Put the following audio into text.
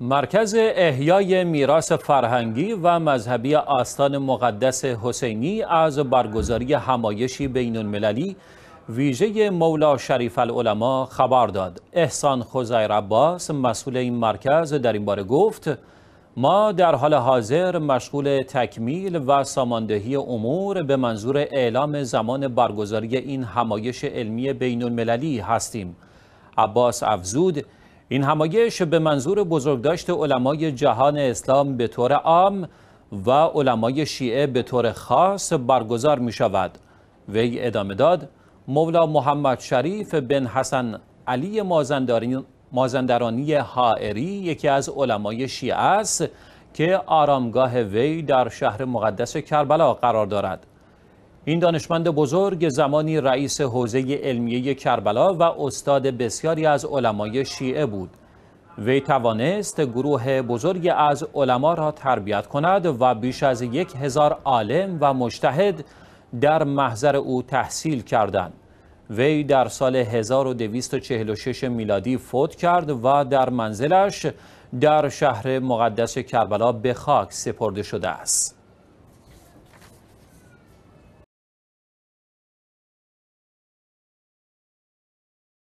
مرکز احیای میراث فرهنگی و مذهبی آستان مقدس حسینی از برگزاری همایشی بین المللی ویژه مولا شریف العلماء خبر داد احسان خزایر عباس مسئول این مرکز در این باره گفت ما در حال حاضر مشغول تکمیل و ساماندهی امور به منظور اعلام زمان برگزاری این همایش علمی بین المللی هستیم عباس افزود این همایش به منظور بزرگداشت علمای جهان اسلام به طور عام و علمای شیعه به طور خاص برگزار می شود وی ادامه داد مولا محمد شریف بن حسن علی مازندرانی حائری یکی از علمای شیعه است که آرامگاه وی در شهر مقدس کربلا قرار دارد این دانشمند بزرگ زمانی رئیس حوزه علمیه کربلا و استاد بسیاری از علمای شیعه بود وی توانست گروه بزرگی از علما را تربیت کند و بیش از یک هزار عالم و مشتهد در محضر او تحصیل کردند وی در سال 1246 میلادی فوت کرد و در منزلش در شهر مقدس کربلا به خاک سپرده شده است